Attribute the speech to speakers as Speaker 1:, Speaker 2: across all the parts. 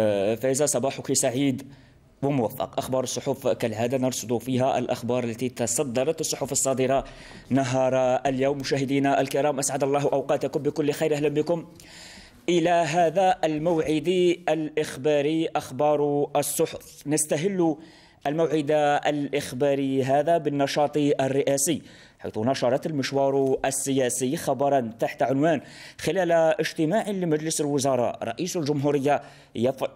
Speaker 1: آه، فإذا صباحك سعيد وموفق أخبار الصحف كالعادة نرصد فيها الأخبار التي تصدرت الصحف الصادرة نهار اليوم مشاهدينا الكرام أسعد الله أوقاتكم بكل خير أهلا بكم إلى هذا الموعد الإخباري أخبار الصحف نستهل الموعد الإخباري هذا بالنشاط الرئاسي حيث نشرت المشوار السياسي خبرا تحت عنوان خلال اجتماع لمجلس الوزراء رئيس الجمهورية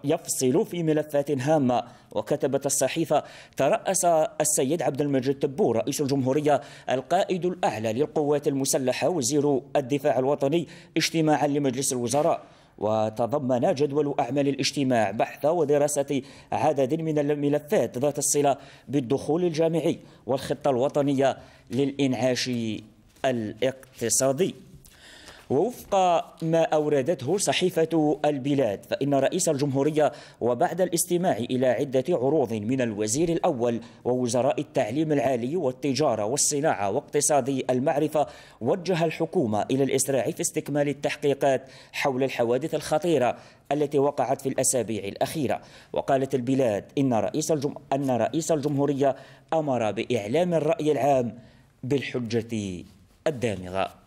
Speaker 1: يفصل في ملفات هامة وكتبت الصحيفة ترأس السيد عبد المجيد تبو رئيس الجمهورية القائد الأعلى للقوات المسلحة وزير الدفاع الوطني اجتماعا لمجلس الوزراء وتضمن جدول أعمال الاجتماع بحث ودراسة عدد من الملفات ذات الصلة بالدخول الجامعي والخطة الوطنية للإنعاش الاقتصادي ووفق ما أوردته صحيفة البلاد فإن رئيس الجمهورية وبعد الاستماع إلى عدة عروض من الوزير الأول ووزراء التعليم العالي والتجارة والصناعة واقتصاد المعرفة وجه الحكومة إلى الإسراع في استكمال التحقيقات حول الحوادث الخطيرة التي وقعت في الأسابيع الأخيرة وقالت البلاد إن رئيس, الجم... أن رئيس الجمهورية أمر بإعلام الرأي العام بالحجة الدامغة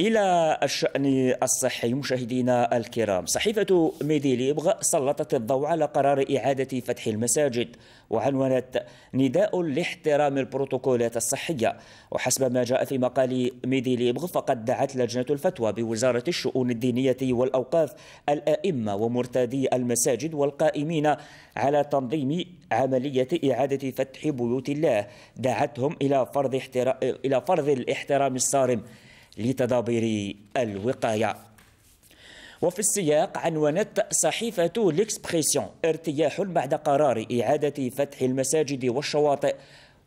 Speaker 1: إلى الشأن الصحي مشاهدينا الكرام صحيفة ميدي ليبغ سلطت الضوء على قرار إعادة فتح المساجد وعنونت نداء لاحترام البروتوكولات الصحية وحسب ما جاء في مقال ميدي ليبغ فقد دعت لجنة الفتوى بوزارة الشؤون الدينية والأوقاف الآئمة ومرتادي المساجد والقائمين على تنظيم عملية إعادة فتح بيوت الله دعتهم إلى فرض, احترا... إلى فرض الاحترام الصارم لتدابير الوقاية وفي السياق عنونت صحيفة ليكسبريسيون ارتياح بعد قرار إعادة فتح المساجد والشواطئ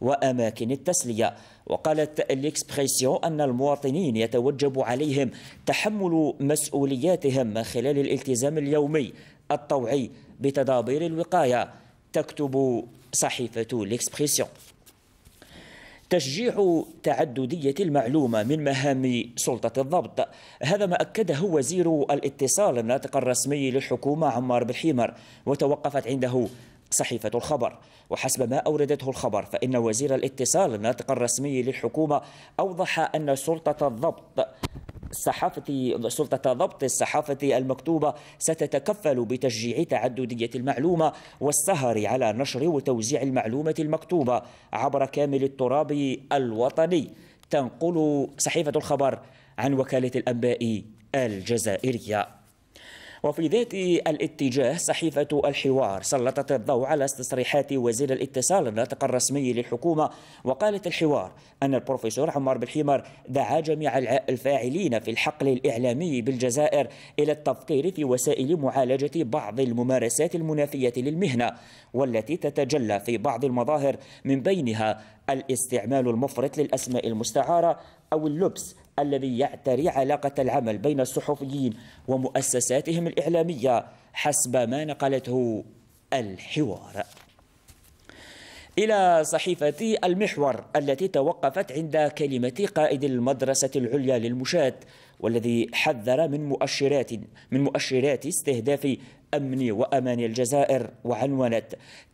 Speaker 1: وأماكن التسلية وقالت الإكسبريسيون أن المواطنين يتوجب عليهم تحمل مسؤولياتهم من خلال الالتزام اليومي الطوعي بتدابير الوقاية تكتب صحيفة الإكسبريسيون تشجيع تعددية المعلومة من مهام سلطة الضبط هذا ما أكده وزير الاتصال الناطق الرسمي للحكومة عمار بالحيمر وتوقفت عنده صحيفة الخبر وحسب ما أوردته الخبر فإن وزير الاتصال الناطق الرسمي للحكومة أوضح أن سلطة الضبط صحافة سلطة ضبط الصحافة المكتوبة ستتكفل بتشجيع تعددية المعلومة والسهر على نشر وتوزيع المعلومة المكتوبة عبر كامل التراب الوطني تنقل صحيفة الخبر عن وكالة الأنباء الجزائرية وفي ذات الاتجاه صحيفة الحوار سلطت الضوء على استصريحات وزير الاتصال الناطق الرسمي للحكومة وقالت الحوار أن البروفيسور عمار بالحمر دعا جميع الفاعلين في الحقل الإعلامي بالجزائر إلى التفكير في وسائل معالجة بعض الممارسات المنافية للمهنة والتي تتجلى في بعض المظاهر من بينها الاستعمال المفرط للأسماء المستعارة أو اللبس الذي يعتري علاقة العمل بين الصحفيين ومؤسساتهم الإعلامية حسب ما نقلته الحوار إلى صحيفة المحور التي توقفت عند كلمة قائد المدرسة العليا للمشاة والذي حذر من مؤشرات من مؤشرات استهداف أمن وأمان الجزائر وعنونت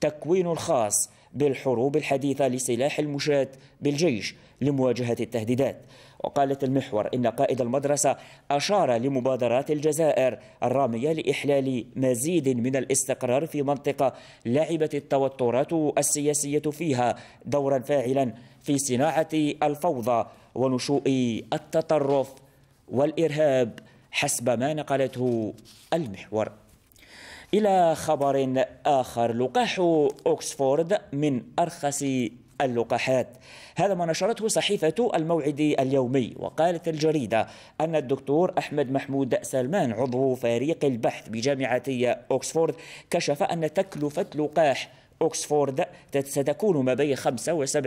Speaker 1: تكوين الخاص بالحروب الحديثة لسلاح المشاة بالجيش لمواجهة التهديدات وقالت المحور إن قائد المدرسة أشار لمبادرات الجزائر الرامية لإحلال مزيد من الاستقرار في منطقة لعبت التوترات السياسية فيها دورا فاعلا في صناعة الفوضى ونشوء التطرف والإرهاب حسب ما نقلته المحور إلى خبر آخر لقاح أوكسفورد من أرخص اللقاحات هذا ما نشرته صحيفة الموعد اليومي وقالت الجريدة أن الدكتور أحمد محمود سلمان عضو فريق البحث بجامعة أوكسفورد كشف أن تكلفة لقاح أوكسفورد ستكون ما بين 5 و7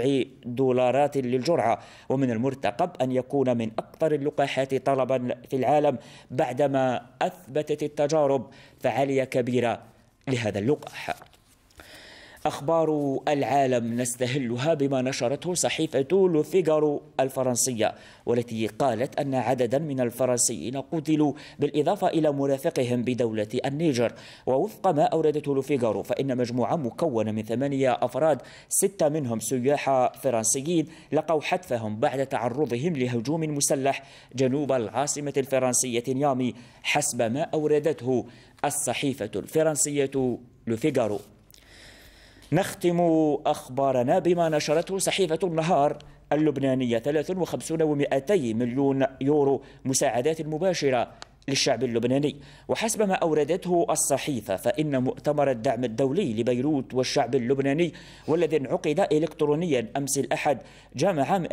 Speaker 1: دولارات للجرعة ومن المرتقب أن يكون من أكثر اللقاحات طلبا في العالم بعدما أثبتت التجارب فعالية كبيرة لهذا اللقاح أخبار العالم نستهلها بما نشرته صحيفة لو فيغارو الفرنسية والتي قالت أن عددا من الفرنسيين قتلوا بالإضافة إلى مرافقهم بدولة النيجر ووفق ما أوردته لو فيغارو فإن مجموعة مكونة من ثمانية أفراد ستة منهم سياح فرنسيين لقوا حتفهم بعد تعرضهم لهجوم مسلح جنوب العاصمة الفرنسية نيامي حسب ما أوردته الصحيفة الفرنسية لو فيغارو نختم أخبارنا بما نشرته صحيفة النهار اللبنانية 53 و200 مليون يورو مساعدات مباشرة للشعب اللبناني وحسب ما أوردته الصحيفة فإن مؤتمر الدعم الدولي لبيروت والشعب اللبناني والذي انعقد إلكترونيا أمس الأحد جمع 252.7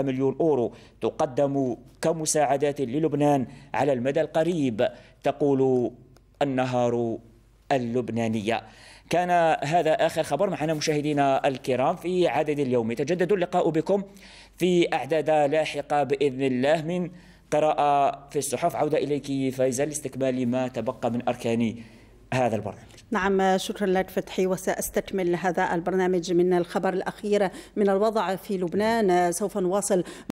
Speaker 1: مليون أورو تقدم كمساعدات للبنان على المدى القريب تقول النهار اللبنانية كان هذا آخر خبر معنا مشاهدينا الكرام في عدد اليوم تجدد اللقاء بكم في أعداد لاحقة بإذن الله من قراءة في الصحف عودة إليك فايزة لاستكمال ما تبقى من أركان هذا البرنامج نعم شكرا لك فتحي وسأستكمل هذا البرنامج من الخبر الأخير من الوضع في لبنان سوف نواصل